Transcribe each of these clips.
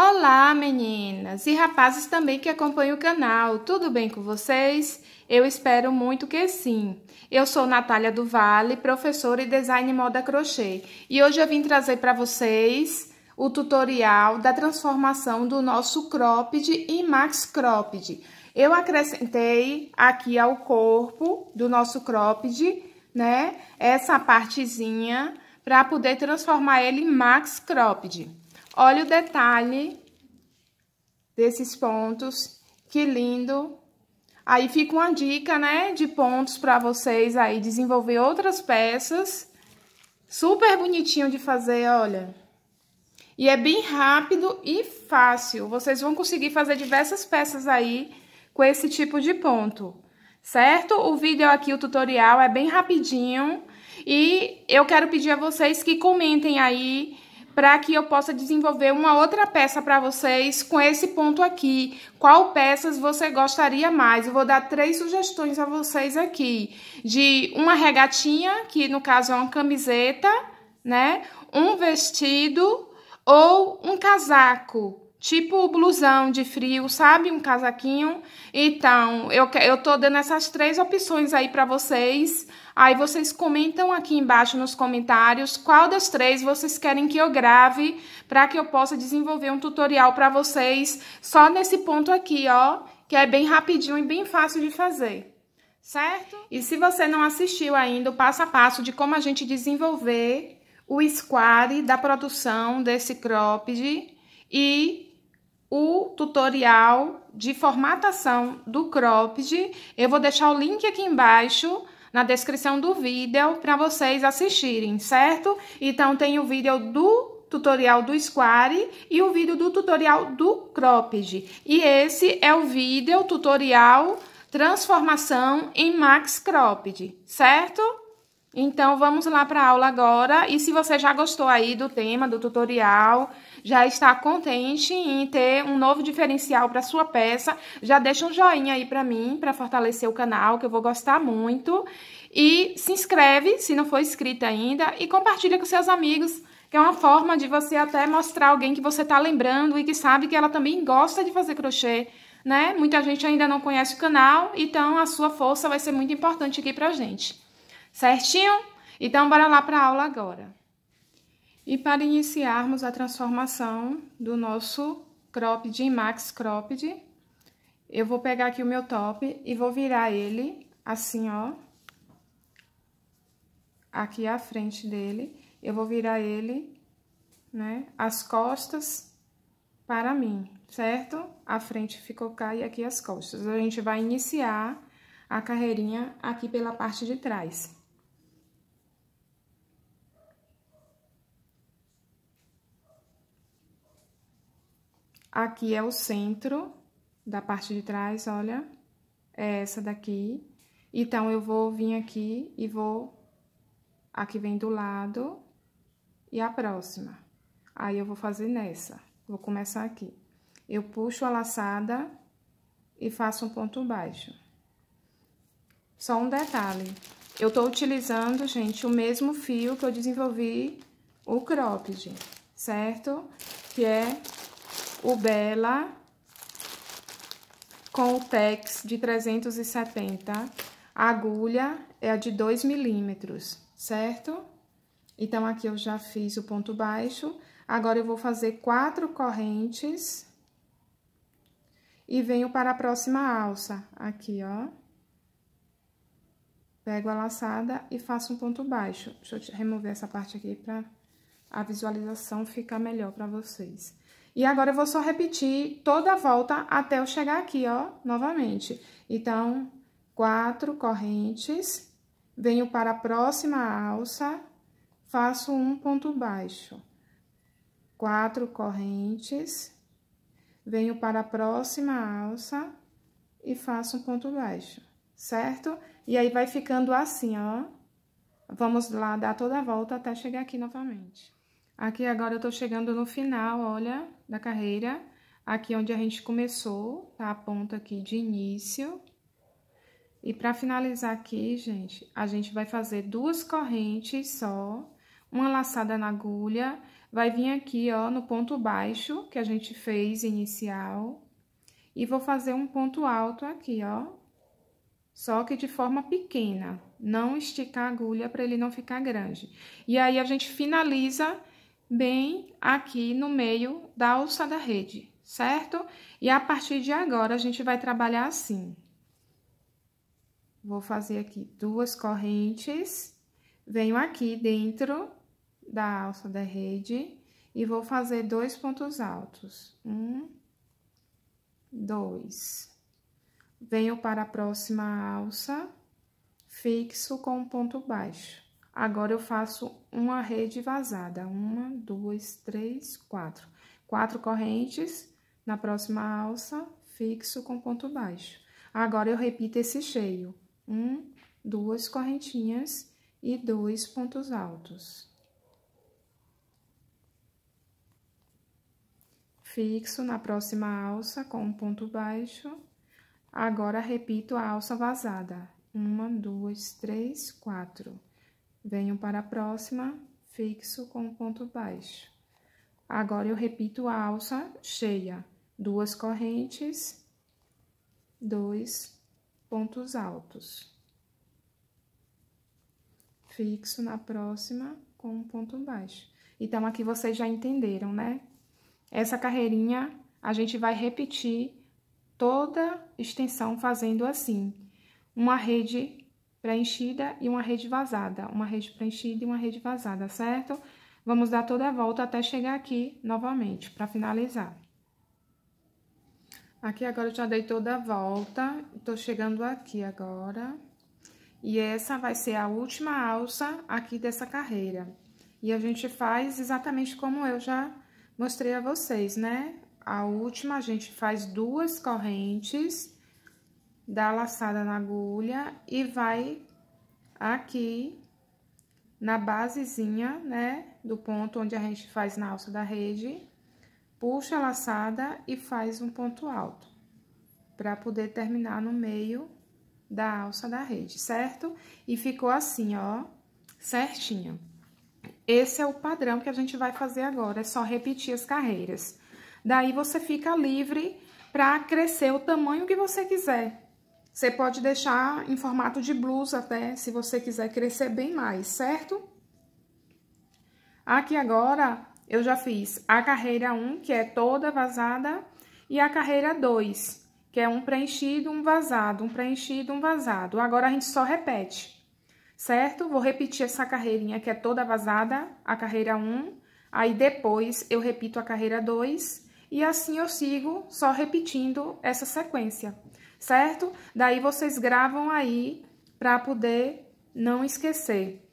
Olá, meninas e rapazes também que acompanham o canal. Tudo bem com vocês? Eu espero muito que sim. Eu sou Natália do Vale, professora e design moda crochê, e hoje eu vim trazer para vocês o tutorial da transformação do nosso cropped em max cropped. Eu acrescentei aqui ao corpo do nosso cropped, né, essa partezinha para poder transformar ele em max cropped. Olha o detalhe desses pontos, que lindo. Aí fica uma dica, né, de pontos para vocês aí desenvolver outras peças. Super bonitinho de fazer, olha. E é bem rápido e fácil. Vocês vão conseguir fazer diversas peças aí com esse tipo de ponto, certo? O vídeo aqui, o tutorial, é bem rapidinho. E eu quero pedir a vocês que comentem aí para que eu possa desenvolver uma outra peça para vocês com esse ponto aqui. Qual peças você gostaria mais? Eu vou dar três sugestões a vocês aqui. De uma regatinha, que no caso é uma camiseta, né? Um vestido ou um casaco tipo blusão de frio, sabe? Um casaquinho. Então, eu, eu tô dando essas três opções aí pra vocês. Aí vocês comentam aqui embaixo nos comentários qual das três vocês querem que eu grave para que eu possa desenvolver um tutorial para vocês só nesse ponto aqui, ó, que é bem rapidinho e bem fácil de fazer certo? E se você não assistiu ainda o passo a passo de como a gente desenvolver o square da produção desse cropped e o tutorial de formatação do cropped. Eu vou deixar o link aqui embaixo na descrição do vídeo para vocês assistirem, certo? Então tem o vídeo do tutorial do square e o vídeo do tutorial do cropped. E esse é o vídeo tutorial transformação em max cropped, certo? Então, vamos lá para a aula agora. E se você já gostou aí do tema, do tutorial, já está contente em ter um novo diferencial para sua peça, já deixa um joinha aí para mim, para fortalecer o canal, que eu vou gostar muito. E se inscreve, se não for inscrito ainda, e compartilha com seus amigos, que é uma forma de você até mostrar alguém que você está lembrando e que sabe que ela também gosta de fazer crochê, né? Muita gente ainda não conhece o canal, então a sua força vai ser muito importante aqui para a gente. Certinho? Então, bora lá para a aula agora. E para iniciarmos a transformação do nosso cropped em max cropped, eu vou pegar aqui o meu top e vou virar ele assim, ó. Aqui à frente dele, eu vou virar ele, né, as costas para mim, certo? A frente ficou cá e aqui as costas. A gente vai iniciar a carreirinha aqui pela parte de trás. Aqui é o centro da parte de trás, olha, é essa daqui. Então, eu vou vir aqui e vou... Aqui vem do lado e a próxima. Aí, eu vou fazer nessa. Vou começar aqui. Eu puxo a laçada e faço um ponto baixo. Só um detalhe. Eu tô utilizando, gente, o mesmo fio que eu desenvolvi o cropped, certo? Que é o Bela com o Tex de 370. A agulha é a de 2 milímetros, certo? Então, aqui eu já fiz o ponto baixo. Agora, eu vou fazer quatro correntes e venho para a próxima alça, aqui, ó. Pego a laçada e faço um ponto baixo. Deixa eu remover essa parte aqui para a visualização ficar melhor para vocês. E agora eu vou só repetir toda a volta até eu chegar aqui, ó, novamente. Então, quatro correntes, venho para a próxima alça, faço um ponto baixo. Quatro correntes, venho para a próxima alça e faço um ponto baixo, certo? E aí, vai ficando assim, ó. Vamos lá dar toda a volta até chegar aqui novamente. Aqui agora eu tô chegando no final, olha, da carreira. Aqui onde a gente começou, tá? A ponta aqui de início. E pra finalizar aqui, gente, a gente vai fazer duas correntes só, uma laçada na agulha, vai vir aqui, ó, no ponto baixo que a gente fez inicial. E vou fazer um ponto alto aqui, ó, só que de forma pequena, não esticar a agulha para ele não ficar grande. E aí, a gente finaliza bem aqui no meio da alça da rede, certo? E a partir de agora, a gente vai trabalhar assim. Vou fazer aqui duas correntes, venho aqui dentro da alça da rede e vou fazer dois pontos altos. Um, dois. Venho para a próxima alça, fixo com um ponto baixo. Agora, eu faço uma rede vazada. Uma, duas, três, quatro. Quatro correntes, na próxima alça, fixo com ponto baixo. Agora, eu repito esse cheio. Um, duas correntinhas e dois pontos altos. Fixo na próxima alça com um ponto baixo. Agora, repito a alça vazada. Uma, duas, três, quatro. Venho para a próxima, fixo com ponto baixo. Agora, eu repito a alça cheia. Duas correntes, dois pontos altos. Fixo na próxima com um ponto baixo. Então, aqui vocês já entenderam, né? Essa carreirinha, a gente vai repetir toda extensão fazendo assim. Uma rede preenchida e uma rede vazada, uma rede preenchida e uma rede vazada, certo? Vamos dar toda a volta até chegar aqui novamente, para finalizar. Aqui agora eu já dei toda a volta, tô chegando aqui agora. E essa vai ser a última alça aqui dessa carreira. E a gente faz exatamente como eu já mostrei a vocês, né? A última a gente faz duas correntes dá laçada na agulha e vai aqui na basezinha, né, do ponto onde a gente faz na alça da rede, puxa a laçada e faz um ponto alto, para poder terminar no meio da alça da rede, certo? E ficou assim, ó, certinho. Esse é o padrão que a gente vai fazer agora, é só repetir as carreiras. Daí, você fica livre para crescer o tamanho que você quiser, você pode deixar em formato de blusa até, se você quiser crescer bem mais, certo? Aqui agora, eu já fiz a carreira 1, que é toda vazada, e a carreira 2, que é um preenchido, um vazado, um preenchido, um vazado. Agora, a gente só repete, certo? Vou repetir essa carreirinha que é toda vazada, a carreira 1, aí depois eu repito a carreira 2, e assim eu sigo só repetindo essa sequência certo? Daí vocês gravam aí para poder não esquecer.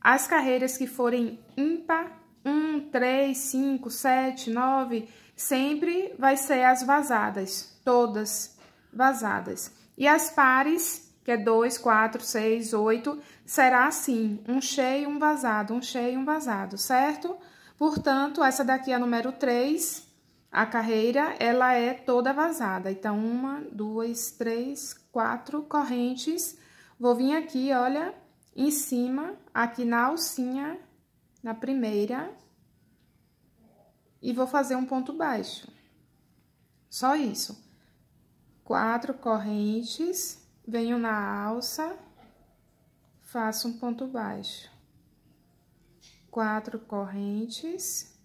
As carreiras que forem ímpar, 1, 3, 5, 7, 9, sempre vai ser as vazadas, todas vazadas. E as pares, que é 2, 4, 6, 8, será assim, um cheio, um vazado, um cheio, um vazado, certo? Portanto, essa daqui é a número 3, a carreira, ela é toda vazada. Então, uma, duas, três, quatro correntes. Vou vir aqui, olha, em cima, aqui na alcinha, na primeira. E vou fazer um ponto baixo. Só isso. Quatro correntes, venho na alça, faço um ponto baixo. Quatro correntes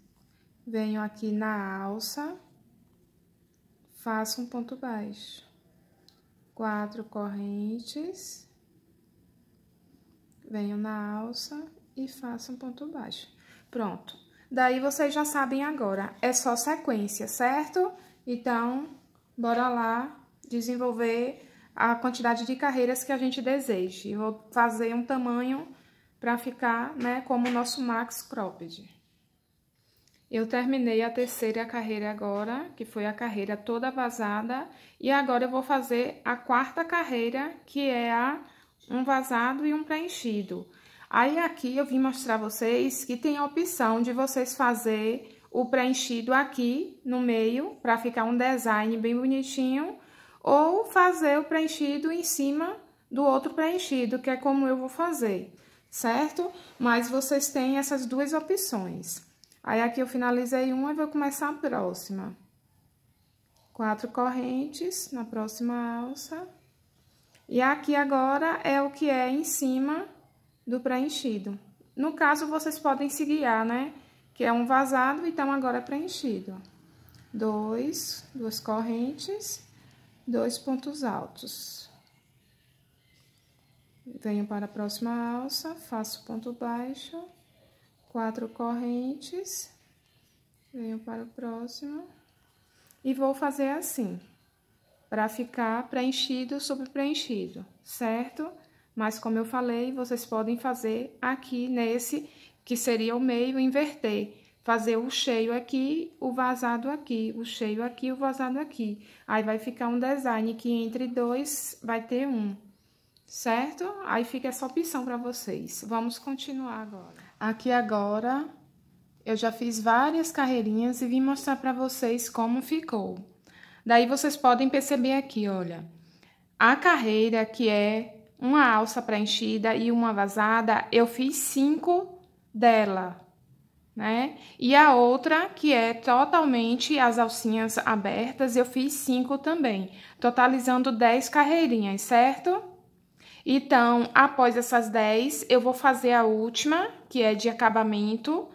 venho aqui na alça, faço um ponto baixo, quatro correntes, venho na alça e faço um ponto baixo. Pronto. Daí vocês já sabem agora, é só sequência, certo? Então, bora lá desenvolver a quantidade de carreiras que a gente deseja. vou fazer um tamanho para ficar, né, como o nosso max cropped. Eu terminei a terceira carreira agora, que foi a carreira toda vazada, e agora eu vou fazer a quarta carreira, que é a um vazado e um preenchido. Aí aqui eu vim mostrar vocês que tem a opção de vocês fazer o preenchido aqui no meio, para ficar um design bem bonitinho, ou fazer o preenchido em cima do outro preenchido, que é como eu vou fazer, certo? Mas vocês têm essas duas opções. Aí, aqui eu finalizei uma e vou começar a próxima. Quatro correntes na próxima alça. E aqui agora é o que é em cima do preenchido. No caso, vocês podem se guiar, né? Que é um vazado, então agora é preenchido. Dois, duas correntes, dois pontos altos. Venho para a próxima alça, faço ponto baixo quatro correntes, venho para o próximo e vou fazer assim, para ficar preenchido sobre preenchido, certo? Mas como eu falei, vocês podem fazer aqui nesse, que seria o meio, inverter. Fazer o cheio aqui, o vazado aqui, o cheio aqui, o vazado aqui. Aí vai ficar um design que entre dois vai ter um certo? Aí fica essa opção para vocês. Vamos continuar agora. Aqui agora eu já fiz várias carreirinhas e vim mostrar para vocês como ficou. Daí vocês podem perceber aqui, olha, a carreira que é uma alça preenchida e uma vazada, eu fiz cinco dela, né? E a outra, que é totalmente as alcinhas abertas, eu fiz cinco também, totalizando dez carreirinhas, certo? Então, após essas 10, eu vou fazer a última, que é de acabamento,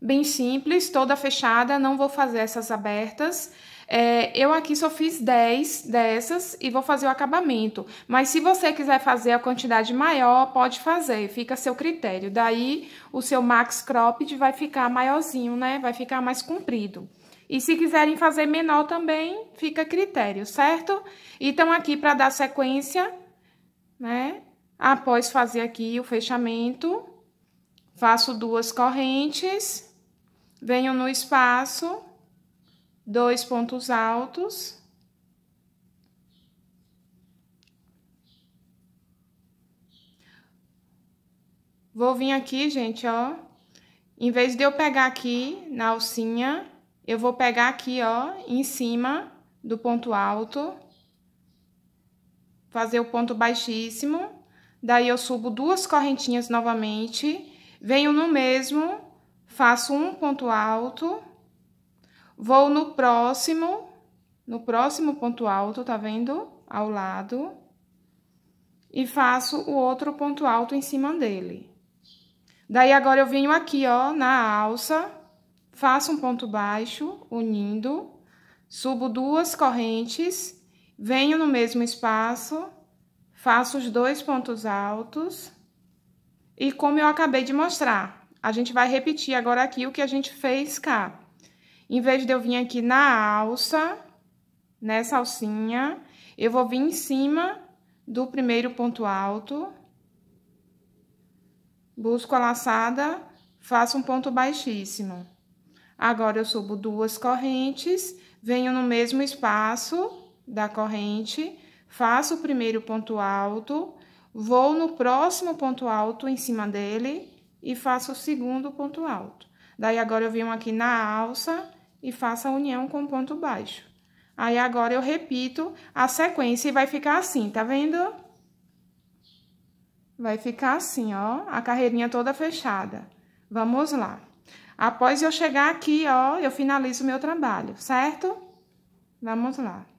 bem simples, toda fechada, não vou fazer essas abertas. É, eu aqui só fiz 10 dessas e vou fazer o acabamento, mas se você quiser fazer a quantidade maior, pode fazer, fica a seu critério. Daí, o seu max cropped vai ficar maiorzinho, né? Vai ficar mais comprido. E se quiserem fazer menor também, fica a critério, certo? Então, aqui, para dar sequência, né? Após fazer aqui o fechamento, faço duas correntes, venho no espaço, dois pontos altos. Vou vir aqui, gente, ó. Em vez de eu pegar aqui na alcinha, eu vou pegar aqui, ó, em cima do ponto alto fazer o ponto baixíssimo, daí eu subo duas correntinhas novamente, venho no mesmo, faço um ponto alto, vou no próximo, no próximo ponto alto, tá vendo? Ao lado, e faço o outro ponto alto em cima dele. Daí, agora, eu venho aqui, ó, na alça, faço um ponto baixo, unindo, subo duas correntes Venho no mesmo espaço, faço os dois pontos altos e como eu acabei de mostrar, a gente vai repetir agora aqui o que a gente fez cá. Em vez de eu vir aqui na alça, nessa alcinha, eu vou vir em cima do primeiro ponto alto, busco a laçada, faço um ponto baixíssimo. Agora, eu subo duas correntes, venho no mesmo espaço da corrente, faço o primeiro ponto alto, vou no próximo ponto alto em cima dele e faço o segundo ponto alto. Daí agora eu venho aqui na alça e faço a união com ponto baixo. Aí agora eu repito a sequência e vai ficar assim, tá vendo? Vai ficar assim, ó, a carreirinha toda fechada. Vamos lá. Após eu chegar aqui, ó, eu finalizo o meu trabalho, certo? Vamos lá.